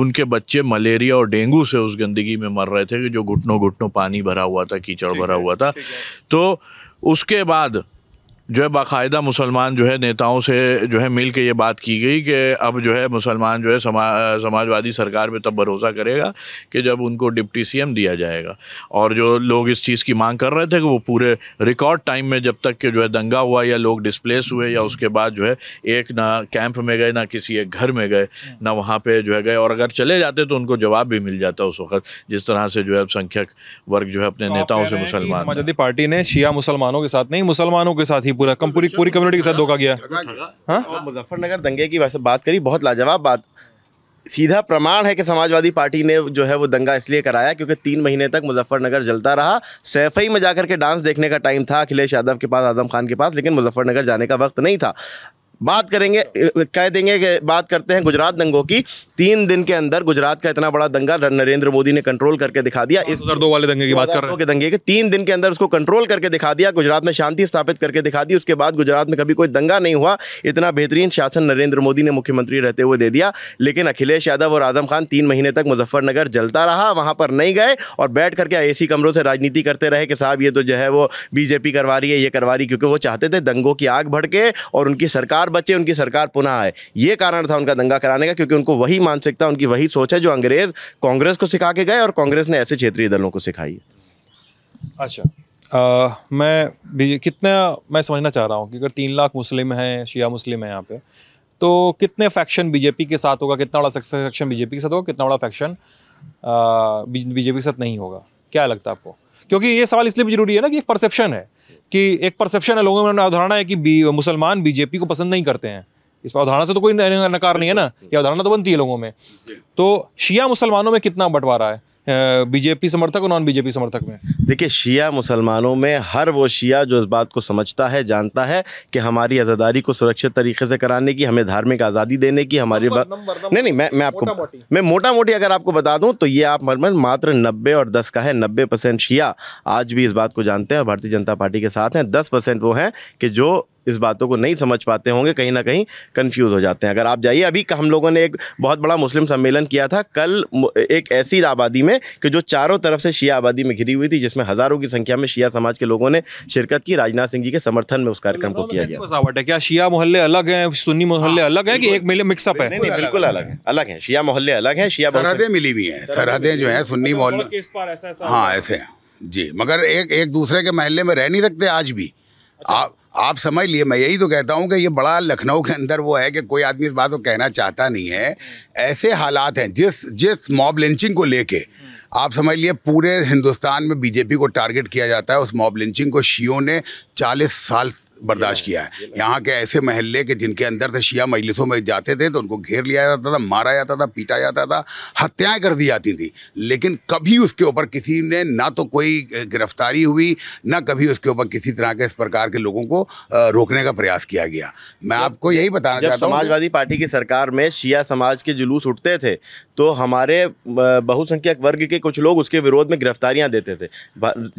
उनके बच्चे मलेरिया और डेंगू से उस गंदगी में मर रहे थे जो घुटनों घुटनों पानी भरा हुआ था कीचड़ भरा हुआ था तो उसके बाद जो है बाकायदा मुसलमान जो है नेताओं से जो है मिल के ये बात की गई कि अब जो है मुसलमान जो है समा समाजवादी सरकार पे तब भरोसा करेगा कि जब उनको डिप्टी सीएम दिया जाएगा और जो लोग इस चीज़ की मांग कर रहे थे कि वो पूरे रिकॉर्ड टाइम में जब तक के जो है दंगा हुआ या लोग डिस्प्लेस हुए या उसके बाद जो है एक ना कैंप में गए ना किसी एक घर में गए ना वहाँ पर जो है गए और अगर चले जाते तो उनको जवाब भी मिल जाता उस वक्त जिस तरह से जो है संख्यक वर्ग जो है अपने नेताओं से मुसलमान पार्टी ने शिया मुसलमानों के साथ नहीं मुसलमानों के साथ ही नहीं पूरा कम पूरी पूरी कम्युनिटी के साथ धोखा गया हाँ मुजफ्फरनगर दंगे की वैसे बात करी बहुत लाजवाब बात सीधा प्रमाण है कि समाजवादी पार्टी ने जो है वो दंगा इसलिए कराया क्योंकि तीन महीने तक मुजफ्फरनगर जलता रहा सैफई में जाकर के डांस देखने का टाइम था अखिलेश यादव के पास आजम खान के पास लेकिन मुजफ्फरनगर जाने का वक्त नहीं था बात करेंगे कह देंगे कि बात करते हैं गुजरात दंगों की तीन दिन के अंदर गुजरात का इतना बड़ा दंगा नरेंद्र मोदी ने कंट्रोल करके दिखा दिया इस दो वाले दंगे की बात कर रहे हैं दंगे के तीन दिन के अंदर उसको कंट्रोल करके दिखा दिया गुजरात में शांति स्थापित करके दिखा दी उसके बाद गुजरात में कभी कोई दंगा नहीं हुआ इतना बेहतरीन शासन नरेंद्र मोदी ने मुख्यमंत्री रहते हुए दे दिया लेकिन अखिलेश यादव और आजम खान तीन महीने तक मुजफ्फरनगर जलता रहा वहाँ पर नहीं गए और बैठ करके ए कमरों से राजनीति करते रहे कि साहब ये तो जो है वो बीजेपी करवा रही है ये करवा रही क्योंकि वो चाहते थे दंगों की आग भड़के और उनकी सरकार बचे उनकी सरकार पुनः आए ये कारण था उनका दंगा कराने का क्योंकि उनको वही मानसिकता उनकी वही सोच है जो अंग्रेज कांग्रेस को सिखा के गए और कांग्रेस ने ऐसे क्षेत्रीय दलों को सिखाई अच्छा आ, मैं भी कितना मैं समझना चाह रहा हूँ कि अगर तीन लाख मुस्लिम हैं शिया मुस्लिम हैं यहाँ पे तो कितने फैक्शन बीजेपी के साथ होगा कितना बड़ा फैक्शन बीजेपी के साथ होगा कितना बड़ा फैक्शन बीजेपी के साथ नहीं होगा क्या लगता है आपको क्योंकि ये सवाल इसलिए भी जरूरी है ना कि एक परसेप्शन है कि एक परसेप्शन है लोगों में अवधारणा है कि बी, मुसलमान बीजेपी को पसंद नहीं करते हैं इस पर अवधारणा से तो कोई नकार नहीं है ना ये अवधारणा तो बनती है लोगों में तो शिया मुसलमानों में कितना बंटवारा है बीजेपी समर्थक और नॉन बीजेपी समर्थक में देखिए शिया मुसलमानों में हर वो शिया जो इस बात को समझता है जानता है कि हमारी आज़ादारी को सुरक्षित तरीके से कराने की हमें धार्मिक आज़ादी देने की हमारी नंबर, नंबर, नंबर, नहीं नहीं मैं मैं आपको मोटा मैं मोटा मोटी अगर आपको बता दूं तो ये आप मरमन मात्र नब्बे और दस का है नब्बे परसेंट शिया आज भी इस बात को जानते हैं और भारतीय जनता पार्टी के साथ हैं दस परसेंट वो हैं कि जो इस बातों को नहीं समझ पाते होंगे कहीं ना कहीं कंफ्यूज हो जाते हैं अगर आप जाइए अभी हम लोगों ने एक बहुत बड़ा मुस्लिम सम्मेलन किया था कल एक ऐसी आबादी में कि जो चारों तरफ से शिया आबादी में घिरी हुई थी जिसमें हज़ारों की संख्या में शिया समाज के लोगों ने शिरकत की राजनाथ सिंह जी के समर्थन में उस कार्यक्रम को किया गया क्या शिया मोहल्ले अलग है सुन्नी मोहल्ले हाँ, अलग है कि एक मिले मिक्सअप है नहीं बिल्कुल अलग है अलग है शिया मोहल्ले अलग है शिया सरहदें मिली हुई है सरहदें जो अच्छा, हाँ, है सुन्नी मोहल्ले हाँ ऐसे जी मगर एक एक दूसरे के महल्ले में रह नहीं सकते आज भी अच्छा। आप आप समझ लिए मैं यही तो कहता हूँ कि ये बड़ा लखनऊ के अंदर वो है कि कोई आदमी इस बात को कहना चाहता नहीं है ऐसे हालात हैं जिस जिस मॉब लिंचिंग को लेके आप समझ लिए पूरे हिंदुस्तान में बीजेपी को टारगेट किया जाता है उस मॉब लिंचिंग को शियों ने 40 साल बर्दाश्त किया है यहाँ के ऐसे महल्ले के जिनके अंदर से शिया मजलिसों में जाते थे तो उनको घेर लिया जाता था मारा जाता था पीटा जाता था हत्याएं कर दी जाती थी लेकिन कभी उसके ऊपर किसी ने ना तो कोई गिरफ्तारी हुई ना कभी उसके ऊपर किसी तरह के इस प्रकार के लोगों को रोकने का प्रयास किया गया मैं आपको यही बताना चाहता हूँ समाजवादी पार्टी की सरकार में शिया समाज के जुलूस उठते थे तो हमारे बहुसंख्यक वर्ग के कुछ लोग उसके विरोध में गिरफ्तारियां देते थे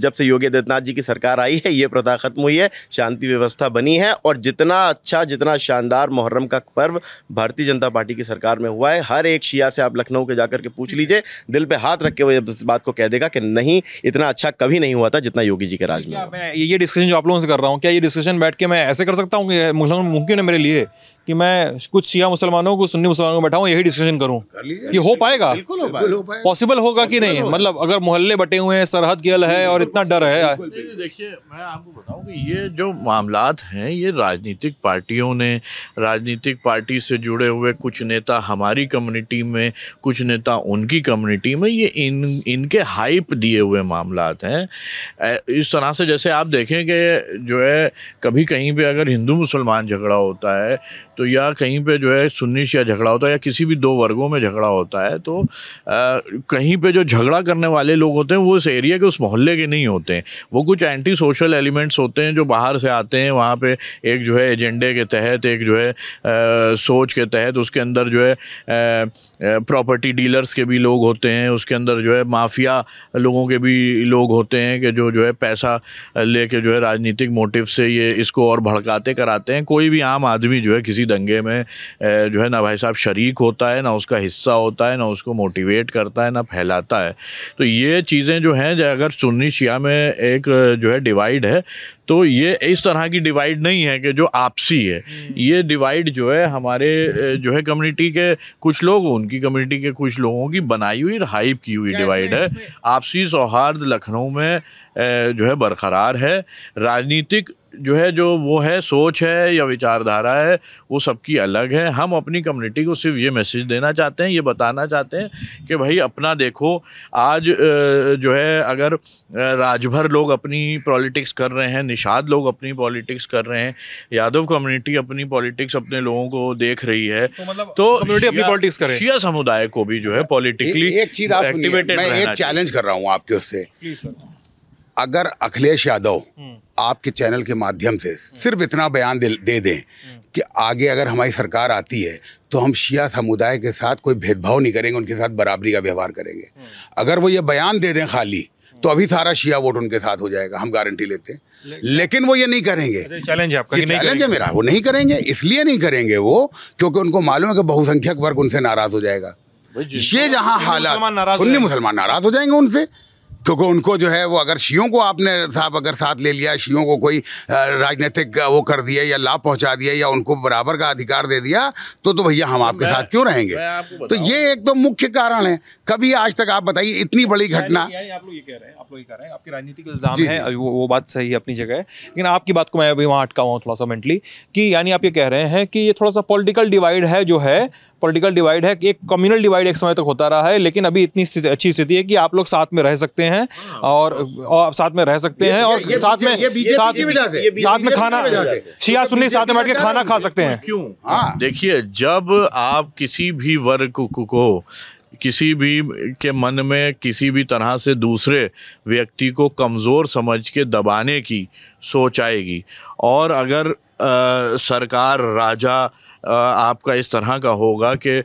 जब से योगी आदित्यनाथ जी की सरकार आई है ये प्रथा खत्म हुई है शांति व्यवस्था व्यवस्था बनी है और जितना अच्छा जितना शानदार मुहर्रम का पर्व भारतीय जनता पार्टी की सरकार में हुआ है हर एक शिया से आप लखनऊ के जाकर के पूछ लीजिए दिल पे हाथ रख के वो इस बात को कह देगा कि नहीं इतना अच्छा कभी नहीं हुआ था जितना योगी जी के राज में मैं ये डिस्कशन जो आप लोगों से कर रहा हूँ क्या ये डिस्कशन बैठ के मैं ऐसे कर सकता हूँ मुमकिन है मेरे लिए कि मैं कुछ शिया मुसलमानों को सुन्नी मुसलमानों को बैठाऊँ यही डिस्कशन करूँ ये हो पाएगा पॉसिबल होगा कि नहीं मतलब अगर मोहल्ले बटे हुए हैं सरहद गल है और इतना डर है देखिए मैं आपको बताऊँ कि ये जो मामला हैं ये राजनीतिक पार्टियों ने राजनीतिक पार्टी से जुड़े हुए कुछ नेता हमारी कम्युनिटी में कुछ नेता उनकी कम्युनिटी में ये इन इनके हाइप दिए हुए मामला हैं इस तरह से जैसे आप देखें कि जो है कभी कहीं पर अगर हिंदू मुसलमान झगड़ा होता है तो या कहीं पे जो है सुन्नी शिया झगड़ा होता है या किसी भी दो वर्गों में झगड़ा होता है तो आ, कहीं पे जो झगड़ा करने वाले लोग होते हैं वो उस एरिया के उस मोहल्ले के नहीं होते हैं वो कुछ एंटी सोशल एलिमेंट्स होते हैं जो बाहर से आते हैं वहाँ पे एक जो है एजेंडे के तहत एक जो है आ, सोच के तहत उसके अंदर जो है प्रॉपर्टी डीलर्स के भी लोग होते हैं उसके अंदर जो है माफिया लोगों के भी लोग होते हैं कि जो जो है पैसा ले जो है राजनीतिक मोटिव से ये इसको और भड़काते कराते हैं कोई भी आम आदमी जो है किसी किसी दंगे में जो है ना भाई साहब शरीक होता है ना उसका हिस्सा होता है ना उसको मोटिवेट करता है ना फैलाता है तो ये चीज़ें जो हैं अगर सुन्नी शिया में एक जो है डिवाइड है तो ये इस तरह की डिवाइड नहीं है कि जो आपसी है हम्म। ये डिवाइड जो है हमारे जो है कम्युनिटी के कुछ लोग उनकी कम्युनिटी के कुछ लोगों की बनाई हुई हाइप की हुई डिवाइड है आपसी सौहार्द लखनऊ में जो है बरकरार है राजनीतिक जो है जो वो है सोच है या विचारधारा है वो सबकी अलग है हम अपनी कम्युनिटी को सिर्फ ये मैसेज देना चाहते हैं ये बताना चाहते हैं कि भाई अपना देखो आज जो है अगर राजभर लोग अपनी पॉलिटिक्स कर रहे हैं निषाद लोग अपनी पॉलिटिक्स कर रहे हैं यादव कम्युनिटी अपनी पॉलिटिक्स अपने लोगों को देख रही है तो, मतलब तो अपनी पॉलिटिक्स कर रही है शिया समुदाय को भी जो है पॉलिटिकली एक चीज एक्टिवेटेड मैं एक चैलेंज कर रहा हूँ आपके उससे अगर अखिलेश यादव हम्म। आपके चैनल के माध्यम से सिर्फ इतना बयान दे, दे दें कि आगे अगर हमारी सरकार आती है तो हम शिया समुदाय के साथ कोई भेदभाव नहीं करेंगे उनके साथ बराबरी का व्यवहार करेंगे अगर वो ये बयान दे दें खाली तो अभी सारा शिया वोट उनके साथ हो जाएगा हम गारंटी लेते हैं लेकिन वो ये नहीं करेंगे चैलेंज आपका आपका चैलेंज है मेरा वो नहीं करेंगे इसलिए नहीं करेंगे वो क्योंकि उनको मालूम है कि बहुसंख्यक वर्ग उनसे नाराज हो जाएगा ये जहाँ हालात सुन्नी मुसलमान नाराज हो जाएंगे उनसे क्योंकि उनको जो है वो अगर शियों को आपने साहब अगर साथ ले लिया शियों को कोई राजनीतिक वो कर दिया या लाभ पहुंचा दिया या उनको बराबर का अधिकार दे दिया तो तो भैया हम आपके साथ क्यों रहेंगे तो ये एक तो मुख्य कारण है कभी आज तक आप बताइए इतनी बड़ी घटना आप लोग ये कह रहे हैं आप लोग ये कह रहे हैं आपकी राजनीतिक इल्ज़ाम है वो, वो बात सही है अपनी जगह है लेकिन आपकी बात को मैं अभी वहाँ अटका हुआ थोड़ा सा मेंटली कि यानी आप ये कह रहे हैं कि ये थोड़ा सा पॉलिटिकल डिवाइड है जो है पॉलिटिकल डिवाइड है एक कम्युनल डिवाइड एक समय तक होता रहा है लेकिन अभी इतनी अच्छी स्थिति है कि आप लोग साथ में रह सकते हैं हैं हाँ, और, और साथ में रह सकते हैं और साथ में साथ साथ में खाना शिया तो सुन्नी साथ में बैठ के खाना खा सकते हैं क्यों हाँ। देखिए जब आप किसी भी वर्ग को किसी भी के मन में किसी भी तरह से दूसरे व्यक्ति को कमज़ोर समझ के दबाने की सोच आएगी और अगर आ, सरकार राजा आपका इस तरह का होगा कि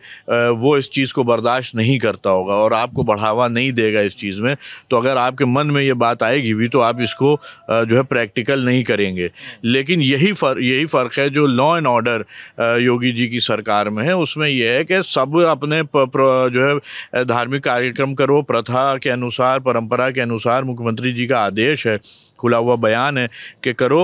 वो इस चीज़ को बर्दाश्त नहीं करता होगा और आपको बढ़ावा नहीं देगा इस चीज़ में तो अगर आपके मन में ये बात आएगी भी तो आप इसको जो है प्रैक्टिकल नहीं करेंगे लेकिन यही फर यही फ़र्क है जो law and order Yogi ji की सरकार में है उसमें यह है कि सब अपने जो है धार्मिक कार्यक्रम करो प्रथा के अनुसार परंपरा के अनुसार मुख्यमंत्री जी का आदेश है खुला हुआ बयान है कि करो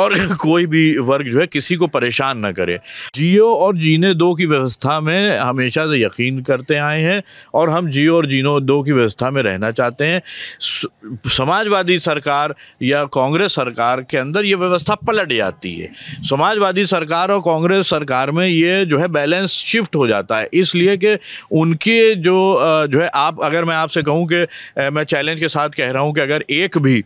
और कोई भी वर्ग जो है किसी को परेशान ना करे जियो और जीने दो की व्यवस्था में हमेशा से यकीन करते आए हैं और हम जियो और जीनो दो की व्यवस्था में रहना चाहते हैं समाजवादी सरकार या कांग्रेस सरकार के अंदर ये व्यवस्था पलट जाती है समाजवादी सरकार और कांग्रेस सरकार में ये जो है बैलेंस शिफ्ट हो जाता है इसलिए कि उनके जो जो है आप अगर मैं आपसे कहूँ कि मैं चैलेंज के साथ कह रहा हूँ कि अगर एक भी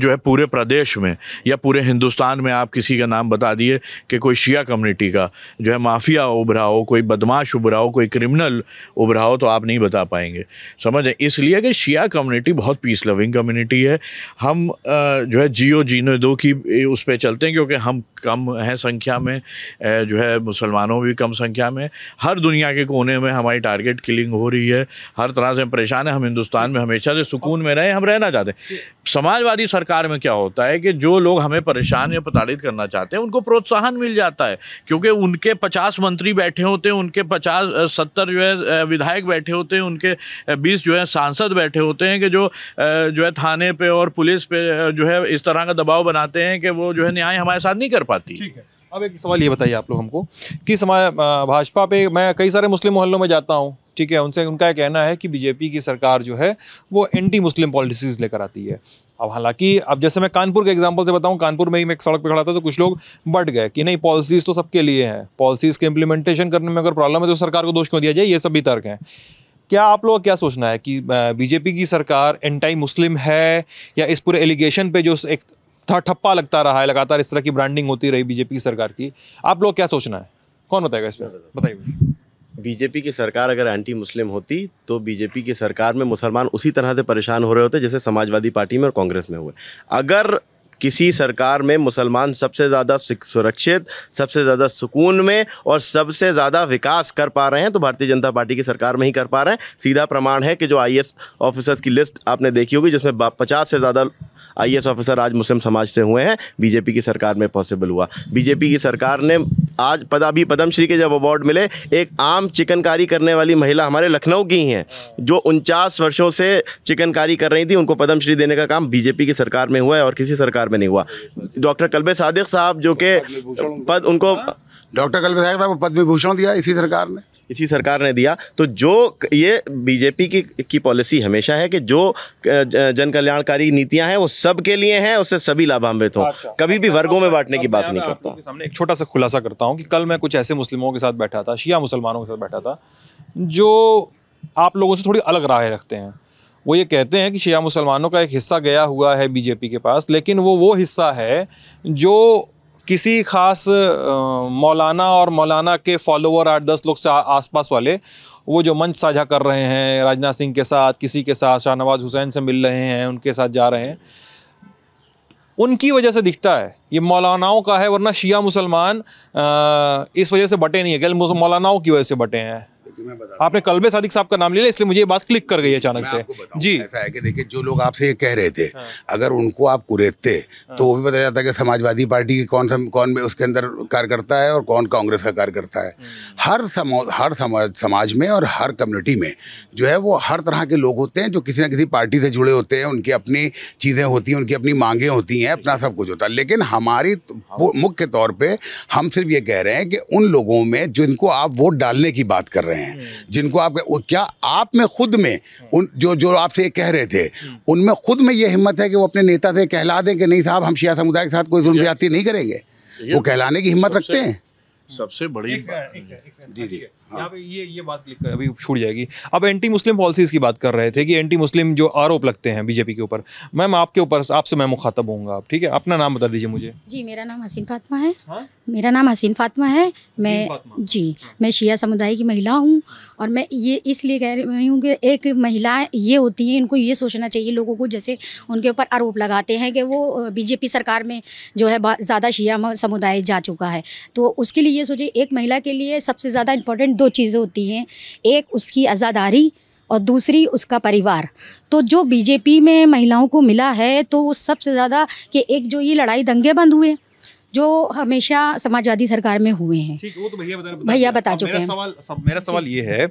जो है पूरे प्रदेश में या पूरे हिंदुस्तान में आप किसी का नाम बता दिए कि कोई शिया कम्युनिटी का जो है माफिया उभरा हो कोई बदमाश उभरा हो कोई क्रिमिनल उभरा हो तो आप नहीं बता पाएंगे समझें इसलिए कि शिया कम्युनिटी बहुत पीस लविंग कम्युनिटी है हम जो है जियो जीने दो की उस पर चलते हैं क्योंकि हम कम हैं संख्या में जो है मुसलमानों भी कम संख्या में हर दुनिया के कोने में हमारी टारगेट किलिंग हो रही है हर तरह से परेशान है हम हिंदुस्तान में हमेशा से सुकून में रहें हम रहना चाहते हैं समाजवादी सरकार में क्या होता है कि जो लोग हमें परेशान या प्रताड़ित करना चाहते हैं उनको प्रोत्साहन मिल जाता है क्योंकि उनके पचास मंत्री बैठे होते हैं उनके पचास सत्तर जो है विधायक बैठे होते हैं उनके बीस जो है सांसद बैठे होते हैं कि जो जो है थाने पे और पुलिस पे जो है इस तरह का दबाव बनाते हैं कि वो जो है न्याय हमारे साथ नहीं कर पाती ठीक है अब एक सवाल ये बताइए आप लोग हमको कि समाज भाजपा पे मैं कई सारे मुस्लिम मोहल्लों में जाता हूँ ठीक है उनसे उनका कहना है कि बीजेपी की सरकार जो है वो एंटी मुस्लिम पॉलिसीज लेकर आती है अब हालांकि अब जैसे मैं कानपुर के एग्जाम्पल से बताऊं कानपुर में ही मैं एक सड़क पर खड़ा था तो कुछ लोग बढ़ गए कि नहीं पॉलिसीज़ तो सबके लिए हैं पॉलिसीज़ के इम्प्लीमेंटेशन करने में अगर प्रॉब्लम है तो सरकार को दोष क्यों दिया जाए ये सभी तर्क हैं क्या आप लोग क्या सोचना है कि बीजेपी की सरकार एंटी मुस्लिम है या इस पूरे एलिगेशन पे जो एक था ठप्पा लगता रहा है लगातार इस तरह की ब्रांडिंग होती रही बीजेपी की सरकार की आप लोग क्या सोचना है कौन बताएगा इस पर बताइए बीजेपी की सरकार अगर एंटी मुस्लिम होती तो बीजेपी की सरकार में मुसलमान उसी तरह से परेशान हो रहे होते जैसे समाजवादी पार्टी में और कांग्रेस में हुए अगर किसी सरकार में मुसलमान सबसे ज़्यादा सुरक्षित सबसे ज़्यादा सुकून में और सबसे ज़्यादा विकास कर पा रहे हैं तो भारतीय जनता पार्टी की सरकार में ही कर पा रहे हैं सीधा प्रमाण है कि जो आई ऑफिसर्स की लिस्ट आपने देखी होगी जिसमें पचास से ज़्यादा आई ऑफिसर आज मुस्लिम समाज से हुए हैं बीजेपी की सरकार में पॉसिबल हुआ बीजेपी की सरकार ने आज पदाभी पद्मश्री के जब अवार्ड मिले एक आम चिकनकारी करने वाली महिला हमारे लखनऊ की हैं जो उनचास वर्षों से चिकनकारी कर रही थी उनको पद्मश्री देने का काम बीजेपी की सरकार में हुआ है और किसी सरकार में नहीं हुआ डॉक्टर कल्बे सादिक साहब जो कि पद उनको डॉक्टर कल्बे सादिक साहब को पद्म विभूषण दिया इसी सरकार ने इसी सरकार ने दिया तो जो ये बीजेपी की की पॉलिसी हमेशा है कि जो जन कल्याणकारी नीतियां हैं वो सब के लिए हैं उससे सभी लाभान्वित हों अच्छा। कभी भी वर्गों में बांटने की बात नहीं करता सामने एक छोटा सा खुलासा करता हूँ कि कल मैं कुछ ऐसे मुस्लिमों के साथ बैठा था शिया मुसलमानों के साथ बैठा था जो आप लोगों से थोड़ी अलग राय रखते हैं वो ये कहते हैं कि शिया मुसलमानों का एक हिस्सा गया हुआ है बीजेपी के पास लेकिन वो वो हिस्सा है जो किसी ख़ास मौलाना और मौलाना के फॉलोवर आठ दस लोग आसपास वाले वो जो मंच साझा कर रहे हैं राजनाथ सिंह के साथ किसी के साथ शाहनवाज हुसैन से मिल रहे हैं उनके साथ जा रहे हैं उनकी वजह से दिखता है ये मौलानाओं का है वरना शिया मुसलमान इस वजह से बटे नहीं है कल मौलानाओं की वजह से बटे हैं आपने कलबे सादिक साहब का नाम लिया इसलिए मुझे ये बात क्लिक कर गई अचानक से जी ऐसा है कि देखिए जो लोग आपसे ये कह रहे थे हाँ। अगर उनको आप कुरेदते हाँ। तो वो भी बताया जाता कि समाजवादी पार्टी की कौन सा कौन में उसके अंदर कार्यकर्ता है और कौन कांग्रेस का कार्यकर्ता है हम्म। हर समाज हर समाज समाज में और हर कम्युनिटी में जो है वो हर तरह के लोग होते हैं जो किसी ना किसी पार्टी से जुड़े होते हैं उनकी अपनी चीज़ें होती हैं उनकी अपनी मांगें होती हैं अपना सब कुछ होता है लेकिन हमारी मुख्य तौर पर हम सिर्फ ये कह रहे हैं कि उन लोगों में जिनको आप वोट डालने की बात कर रहे हैं हैं हम्म। जिनको आप क्या आप में खुद में उन जो जो आपसे कह रहे थे हम्म। उनमें खुद में ये हिम्मत है कि वो अपने नेता से कहला दें कि नहीं साहब हम शिया समुदाय के साथ कोई जुल्म ज्यादा नहीं करेंगे वो कहलाने की हिम्मत रखते हैं सबसे बड़ी जी जी यहाँ पे ये ये बात क्लिक कर अभी छूट जाएगी अब एंटी मुस्लिम पॉलिसीज़ की बात कर रहे थे कि एंटी मुस्लिम जो आरोप लगते हैं बीजेपी के ऊपर मैम आपके ऊपर आपसे मैं मुखातब होऊंगा आप ठीक है अपना नाम बता दीजिए मुझे जी मेरा नाम हसीन फातमा है हा? मेरा नाम हसीन फातमा है मैं फातमा। जी हाँ। मैं शिया समुदाय की महिला हूँ और मैं ये इसलिए कह रही हूँ कि एक महिला ये होती है इनको ये सोचना चाहिए लोगों को जैसे उनके ऊपर आरोप लगाते हैं कि वो बीजेपी सरकार में जो है ज़्यादा शिया समुदाय जा चुका है तो उसके लिए ये सोचिए एक महिला के लिए सबसे ज़्यादा इम्पोर्टेंट दो चीज़ें होती हैं एक उसकी आज़ादारी और दूसरी उसका परिवार तो जो बीजेपी में महिलाओं को मिला है तो सबसे ज़्यादा कि एक जो ये लड़ाई दंगे बंद हुए जो हमेशा समाजवादी सरकार में हुए हैं ठीक वो तो भैया बता भैया बता चुके हैं सवाल सब मेरा सवाल ये है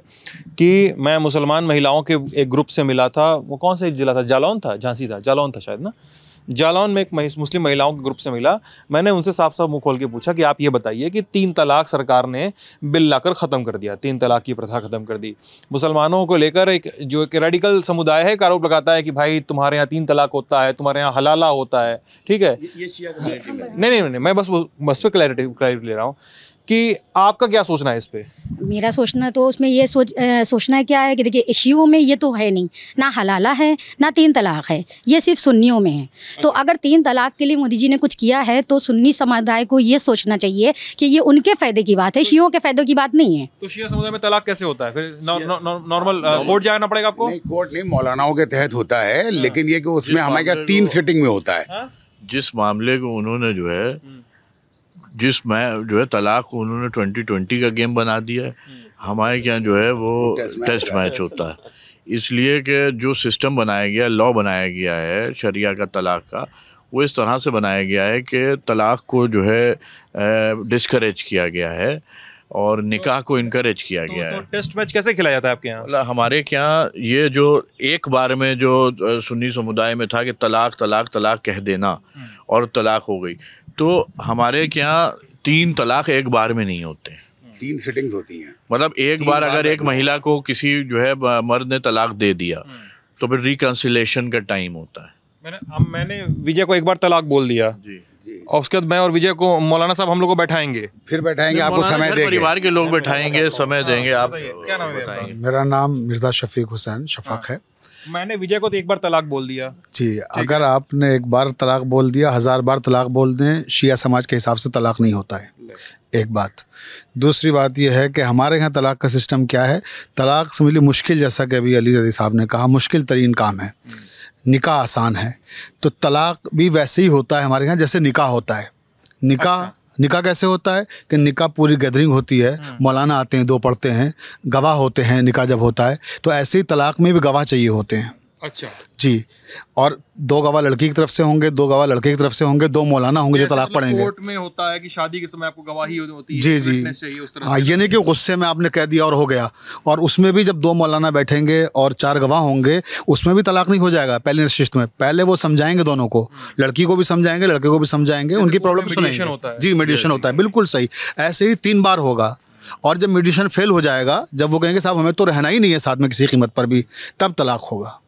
कि मैं मुसलमान महिलाओं के एक ग्रुप से मिला था वो कौन सा जिला था जालौन था झांसी था जालौन था शायद ना जालौन में एक मुस्लिम महिलाओं के ग्रुप से मिला मैंने उनसे साफ साफ मुंह खोल के पूछा कि आप ये बताइए कि तीन तलाक सरकार ने बिल लाकर ख़त्म कर दिया तीन तलाक की प्रथा ख़त्म कर दी मुसलमानों को लेकर एक जो एक रेडिकल समुदाय है एक आरोप लगाता है कि भाई तुम्हारे यहाँ तीन तलाक होता है तुम्हारे यहाँ हलाला होता है ठीक है नहीं नहीं नहीं मैं बस बस पे क्लैरिटी क्लैरिटी ले रहा हूँ कि आपका क्या सोचना है इस पर मेरा सोचना तो उसमें ये सोच आ, सोचना क्या है कि देखिए इशियों में ये तो है नहीं ना हलाला है ना तीन तलाक है ये सिर्फ सुन्नियों में है तो अच्छा। अगर तीन तलाक के लिए मोदी जी ने कुछ किया है तो सुन्नी समुदाय को ये सोचना चाहिए कि ये उनके फ़ायदे की बात है तो शियो के फ़ायदे की बात नहीं है तो शिया समुदाय में तलाक कैसे होता है फिर नॉर्मल कोर्ट जाना पड़ेगा आपको कोर्ट नहीं मौलानाओं के तहत होता है हाँ। लेकिन ये उसमें हमारे तीन सिटिंग में होता है हाँ। जिस मामले को उन्होंने जो है हम्म। जिस मैं जो है तलाक उन्होंने ट्वेंटी ट्वेंटी का गेम बना दिया है हम्म। हमारे यहाँ जो है वो टेस्ट मैच होता है इसलिए कि जो सिस्टम बनाया गया लॉ बनाया गया है शरिया का तलाक का वो इस तरह से बनाया गया है कि तलाक को जो है डिस्करेज किया गया है और तो निकाह को इनक्रेज तो किया तो, गया तो, है टेस्ट मैच कैसे खिलाया जाता है आपके यहाँ मतलब हमारे यहाँ ये जो एक बार में जो सुन्नी समुदाय में था कि तलाक तलाक तलाक कह देना हम्म। और तलाक हो गई तो हमारे यहाँ तीन तलाक एक बार में नहीं होते तीन सिटिंग्स होती हैं मतलब एक बार अगर एक महिला को किसी जो है मर्द ने तलाक दे दिया हम्म। तो फिर रिकन्सिलेशन का टाइम होता है मैंने अब मैंने विजय को एक बार तलाक बोल दिया जी और उसके बाद मैं और विजय को मौलाना साहब हम लोग को बैठाएंगे फिर बैठाएंगे आपको समय देंगे परिवार के लोग बैठाएंगे समय हाँ, देंगे आप क्या नाम बताएंगे मेरा नाम मिर्जा शफीक हुसैन शफाक हाँ। है मैंने विजय को तो एक बार तलाक बोल दिया जी अगर आपने एक बार तलाक बोल दिया हज़ार बार तलाक बोल दें शिया समाज के हिसाब से तलाक नहीं होता है एक बात दूसरी बात यह है कि हमारे यहाँ तलाक का सिस्टम क्या है तलाक समझ मतलब लीजिए मुश्किल जैसा कि अभी अली जदी साहब ने कहा मुश्किल तरीन काम है हम्म। निका आसान है तो तलाक भी वैसे ही होता है हमारे यहाँ जैसे निका होता है निका अच्छा। निका कैसे होता है कि निका पूरी गैदरिंग होती है हम्म। मौलाना आते हैं दो पढ़ते हैं गवाह होते हैं निका जब होता है तो ऐसे ही तलाक में भी गवाह चाहिए होते हैं अच्छा जी और दो गवाह लड़की की तरफ से होंगे दो गवाह लड़के की तरफ से होंगे दो मौलाना होंगे जो तलाक मतलब पड़ेंगे कोर्ट में होता है कि शादी के समय आपको गवाही होती है जी जी हाँ ये नहीं कि गुस्से में आपने कह दिया और हो गया और उसमें भी जब दो मौलाना बैठेंगे और चार गवाह होंगे उसमें भी तलाक नहीं हो जाएगा पहले नशिश्त में पहले वो समझाएंगे दोनों को लड़की को भी समझाएंगे लड़के को भी समझाएंगे उनकी प्रॉब्लम होता है जी मेडिशन होता है बिल्कुल सही ऐसे ही तीन बार होगा और जब मेडिशन फेल हो जाएगा जब वो कहेंगे साहब हमें तो रहना ही नहीं है साथ में किसी कीमत पर भी तब तलाक होगा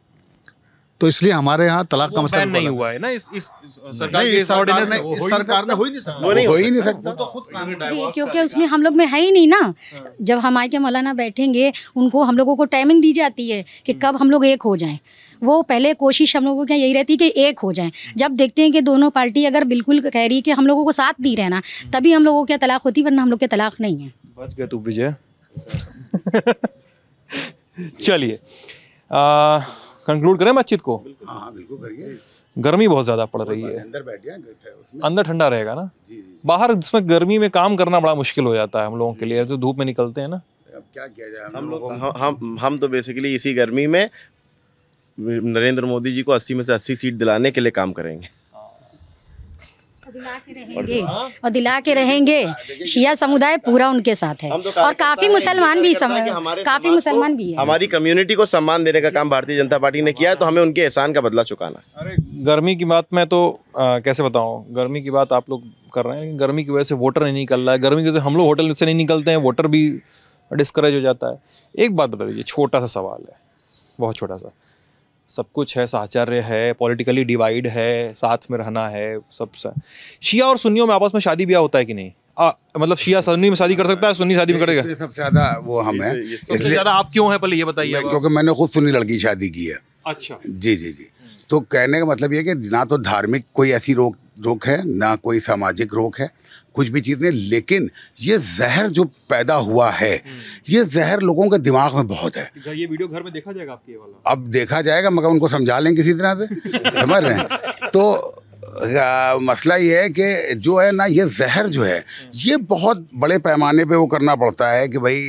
तो इसलिए हमारे यहाँ तलाक का मसला नहीं हुआ है ना इस इस सरकार इस सरकार ने इस सरकार ने हो ही नहीं सकता हो ही नहीं सकता तो खुद जी क्योंकि उसमें हम लोग में है ही नहीं ना हाँ। जब हम आए के मौलाना बैठेंगे उनको हम लोगों को टाइमिंग दी जाती है कि हम्म। कब हम लोग एक हो जाएं वो पहले कोशिश हम लोगों की यही रहती है कि एक हो जाएं हम्म। जब देखते हैं कि दोनों पार्टी अगर बिल्कुल कह रही है कि हम लोगों को साथ नहीं रहना हम्म। तभी हम लोगों के तलाक होती वरना हम लोग के तलाक नहीं है बच गए तू विजय चलिए कंक्लूड करें बातचीत को हाँ, हाँ, गर्मी बहुत ज़्यादा पड़ रही है अंदर बैठ गया अंदर ठंडा रहेगा ना जी, जी, बाहर जिसमें गर्मी में काम करना बड़ा मुश्किल हो जाता है हम लोगों के लिए तो धूप में निकलते हैं ना अब क्या किया जाए हम लोग हम हम तो बेसिकली इसी गर्मी में नरेंद्र मोदी जी को अस्सी में से अस्सी सीट दिलाने के लिए काम करेंगे रहेंगे और दिला के रहेंगे शिया समुदाय पूरा उनके साथ है तो और काफी मुसलमान भी काफी मुसलमान भी है हमारी कम्युनिटी को सम्मान देने का काम भारतीय जनता पार्टी ने किया है तो हमें उनके एहसान का बदला चुकाना गर्मी की बात में तो कैसे बताऊँ गर्मी की बात आप लोग कर रहे हैं गर्मी की वजह से वोटर नहीं निकल रहा है गर्मी की वजह से हम लोग होटल से नहीं निकलते हैं वोटर भी डिस्करेज हो जाता है एक बात बता दीजिए छोटा सा सवाल है बहुत छोटा सा सब कुछ है साहचर्य है पॉलिटिकली डिवाइड है साथ में रहना है सब शिया और सुन्नियों में आपस में शादी ब्याह होता है कि नहीं आ, मतलब शिया सन्नी में शादी कर सकता है सुन्नी शादी में करेगा सबसे ज्यादा वो हम हैं इसलिए ज्यादा आप क्यों हैं पहले ये बताइए क्योंकि मैंने खुद सुन्नी लड़की शादी की है अच्छा जी जी जी तो कहने का मतलब ये कि ना तो धार्मिक कोई ऐसी रोक रोग है ना कोई सामाजिक रोग है कुछ भी चीज़ नहीं लेकिन ये जहर जो पैदा हुआ है हम्म। ये जहर लोगों के दिमाग में बहुत है ये वीडियो घर में देखा जाएगा आपके वाला अब देखा जाएगा मगर उनको समझा लें किसी तरह से समझ रहे हैं तो आ, मसला ये है कि जो है ना ये जहर जो है हम्म। ये बहुत बड़े पैमाने पे वो करना पड़ता है कि भाई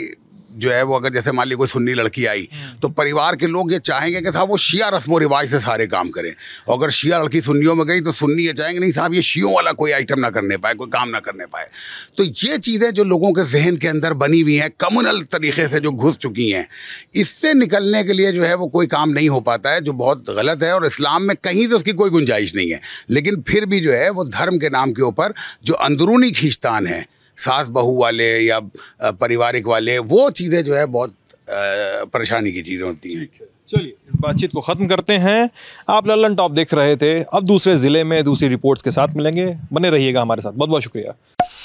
जो है वो अगर जैसे मान ली कोई सुन्नी लड़की आई तो परिवार के लोग ये चाहेंगे कि साहब वो शिया रस्म व रिवाज से सारे काम करें और अगर शिया लड़की सुन्नियों में गई तो सुन्नी ये चाहेंगे नहीं साहब ये शियों वाला कोई आइटम ना करने पाए कोई काम ना करने पाए तो ये चीज़ें जो लोगों के जहन के अंदर बनी हुई हैं कम्युनल तरीके से जो घुस चुकी हैं इससे निकलने के लिए जो है वो कोई काम नहीं हो पाता है जो बहुत गलत है और इस्लाम में कहीं से उसकी कोई गुंजाइश नहीं है लेकिन फिर भी जो है वो धर्म के नाम के ऊपर जो अंदरूनी खींचतान है सास बहू वाले या पारिवारिक वाले वो चीज़ें जो है बहुत परेशानी की चीज़ें होती हैं चलिए इस बातचीत को ख़त्म करते हैं आप लल्लन टॉप देख रहे थे अब दूसरे ज़िले में दूसरी रिपोर्ट्स के साथ मिलेंगे बने रहिएगा हमारे साथ बहुत बहुत शुक्रिया